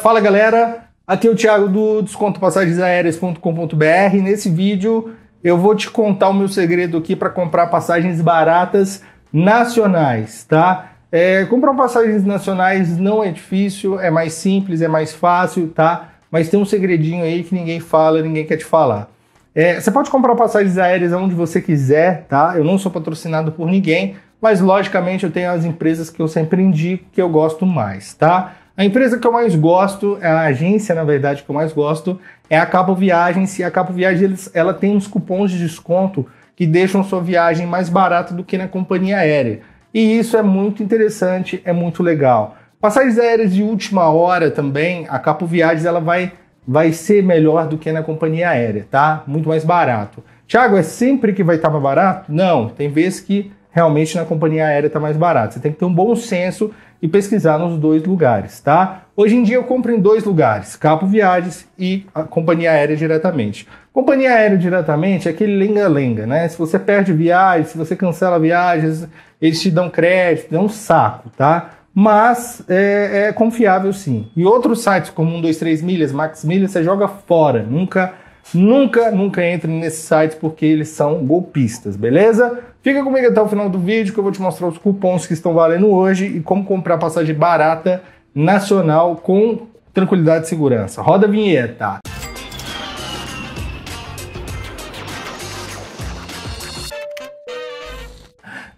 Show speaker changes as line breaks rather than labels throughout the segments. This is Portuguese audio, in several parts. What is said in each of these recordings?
Fala galera, aqui é o Thiago do descontopassagemaéreas.com.br. Nesse vídeo eu vou te contar o meu segredo aqui para comprar passagens baratas nacionais, tá? É, comprar passagens nacionais não é difícil, é mais simples, é mais fácil, tá? Mas tem um segredinho aí que ninguém fala, ninguém quer te falar. É, você pode comprar passagens aéreas aonde você quiser, tá? Eu não sou patrocinado por ninguém, mas logicamente eu tenho as empresas que eu sempre indico que eu gosto mais, tá? A empresa que eu mais gosto, é a agência, na verdade, que eu mais gosto, é a Capo Viagens. E a Capo Viagens, ela tem uns cupons de desconto que deixam sua viagem mais barata do que na companhia aérea. E isso é muito interessante, é muito legal. Passagens aéreas de última hora também, a Capo Viagens ela vai, vai ser melhor do que na companhia aérea, tá? Muito mais barato. Tiago, é sempre que vai estar mais barato? Não, tem vezes que realmente na companhia aérea está mais barato. Você tem que ter um bom senso e pesquisar nos dois lugares, tá? Hoje em dia eu compro em dois lugares, Capo Viagens e a companhia aérea diretamente. Companhia aérea diretamente é aquele lenga-lenga, né? Se você perde viagem, se você cancela viagens, eles te dão crédito, é um saco, tá? Mas é, é confiável sim. E outros sites como 123 Milhas, Max Milhas, você joga fora, nunca Nunca, nunca entre nesses sites porque eles são golpistas, beleza? Fica comigo até o final do vídeo que eu vou te mostrar os cupons que estão valendo hoje e como comprar passagem barata nacional com tranquilidade e segurança. Roda a vinheta!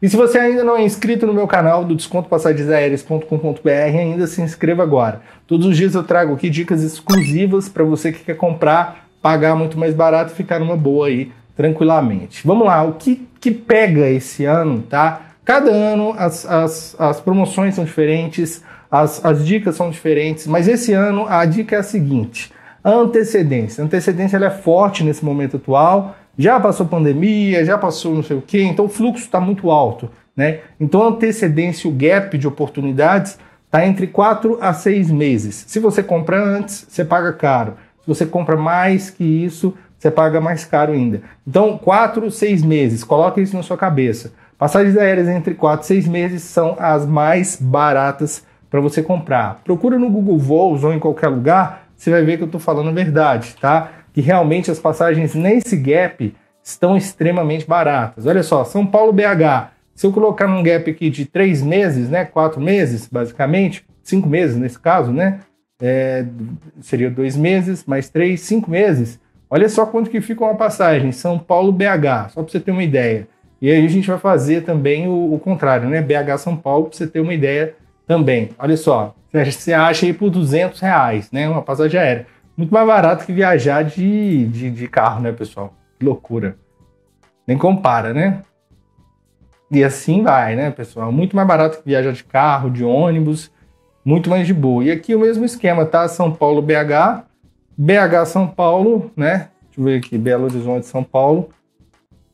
E se você ainda não é inscrito no meu canal do descontopassagemaéreas.com.br, ainda se inscreva agora. Todos os dias eu trago aqui dicas exclusivas para você que quer comprar pagar muito mais barato e ficar numa boa aí tranquilamente. Vamos lá, o que, que pega esse ano, tá? Cada ano as, as, as promoções são diferentes, as, as dicas são diferentes, mas esse ano a dica é a seguinte: antecedência. A antecedência ela é forte nesse momento atual, já passou pandemia, já passou não sei o que. então o fluxo está muito alto. Né? Então a antecedência, o gap de oportunidades, está entre 4 a 6 meses. Se você comprar antes, você paga caro você compra mais que isso, você paga mais caro ainda. Então, 4, 6 meses, coloque isso na sua cabeça. Passagens aéreas entre 4 e 6 meses são as mais baratas para você comprar. Procura no Google Voos ou em qualquer lugar, você vai ver que eu estou falando a verdade, tá? Que realmente as passagens nesse gap estão extremamente baratas. Olha só, São Paulo BH. Se eu colocar num gap aqui de três meses, né, quatro meses, basicamente, cinco meses nesse caso, né, é, seria dois meses, mais três, cinco meses. Olha só quanto que fica uma passagem, São Paulo-BH, só para você ter uma ideia. E aí a gente vai fazer também o, o contrário, né? BH-São Paulo, para você ter uma ideia também. Olha só, você acha aí por 200 reais, né? Uma passagem aérea. Muito mais barato que viajar de, de, de carro, né, pessoal? Que loucura. Nem compara, né? E assim vai, né, pessoal? Muito mais barato que viajar de carro, de ônibus muito mais de boa. E aqui o mesmo esquema, tá? São Paulo, BH, BH, São Paulo, né? Deixa eu ver aqui, Belo Horizonte, São Paulo,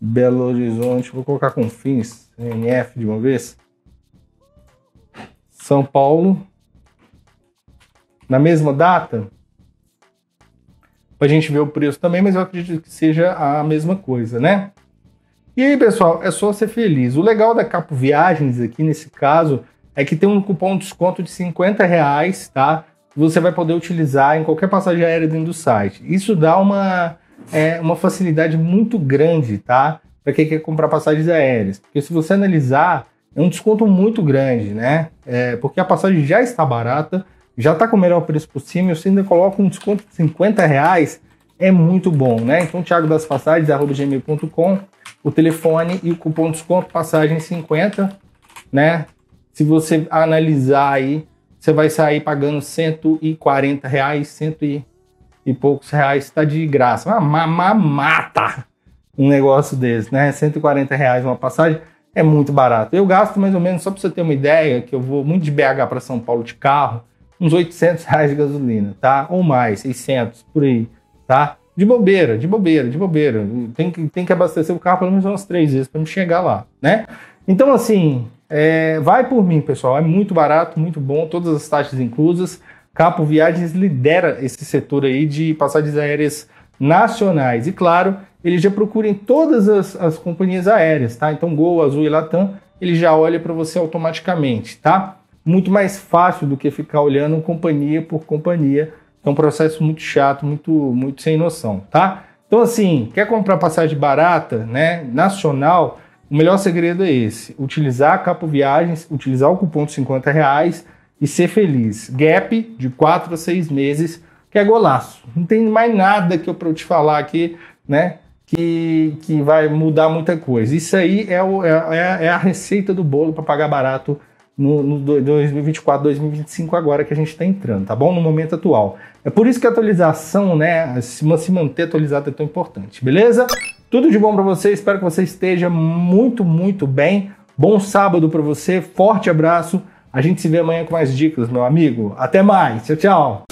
Belo Horizonte, vou colocar com fins, NF de uma vez. São Paulo, na mesma data, para a gente ver o preço também, mas eu acredito que seja a mesma coisa, né? E aí, pessoal, é só ser feliz. O legal da Capo Viagens aqui nesse caso é que tem um cupom de desconto de 50 reais, tá? Você vai poder utilizar em qualquer passagem aérea dentro do site. Isso dá uma, é, uma facilidade muito grande, tá? Para quem quer comprar passagens aéreas. Porque se você analisar, é um desconto muito grande, né? É, porque a passagem já está barata, já está com o melhor preço possível, você ainda coloca um desconto de 50 reais, é muito bom, né? Então, Thiago das Passagens, arroba gmail.com, o telefone e o cupom de desconto, passagem 50, né? Se você analisar aí, você vai sair pagando 140 reais, cento e, e poucos reais, está de graça. Uma mamata um negócio desse, né? 140 reais uma passagem é muito barato. Eu gasto mais ou menos, só para você ter uma ideia, que eu vou muito de BH para São Paulo de carro, uns 800 reais de gasolina, tá? Ou mais, 600, por aí, tá? De bobeira, de bobeira, de bobeira. Tem que, tem que abastecer o carro pelo menos umas três vezes para me chegar lá, né? Então, assim, é, vai por mim, pessoal. É muito barato, muito bom, todas as taxas inclusas. Capo Viagens lidera esse setor aí de passagens aéreas nacionais. E claro, ele já procura em todas as, as companhias aéreas, tá? Então, Gol, Azul e Latam, ele já olha para você automaticamente, tá? Muito mais fácil do que ficar olhando companhia por companhia. É um processo muito chato, muito, muito sem noção, tá? Então, assim, quer comprar passagem barata, né? Nacional, o melhor segredo é esse: utilizar a Capo Viagens, utilizar o cupom de 50 reais e ser feliz. Gap de 4 a 6 meses, que é golaço. Não tem mais nada que eu para te falar aqui, né? Que, que vai mudar muita coisa. Isso aí é, o, é, é, é a receita do bolo para pagar barato no, no 2024, 2025 agora que a gente está entrando, tá bom? No momento atual. É por isso que a atualização, né, se manter atualizado é tão importante, beleza? Tudo de bom para você, espero que você esteja muito, muito bem. Bom sábado para você, forte abraço. A gente se vê amanhã com mais dicas, meu amigo. Até mais. Tchau, tchau.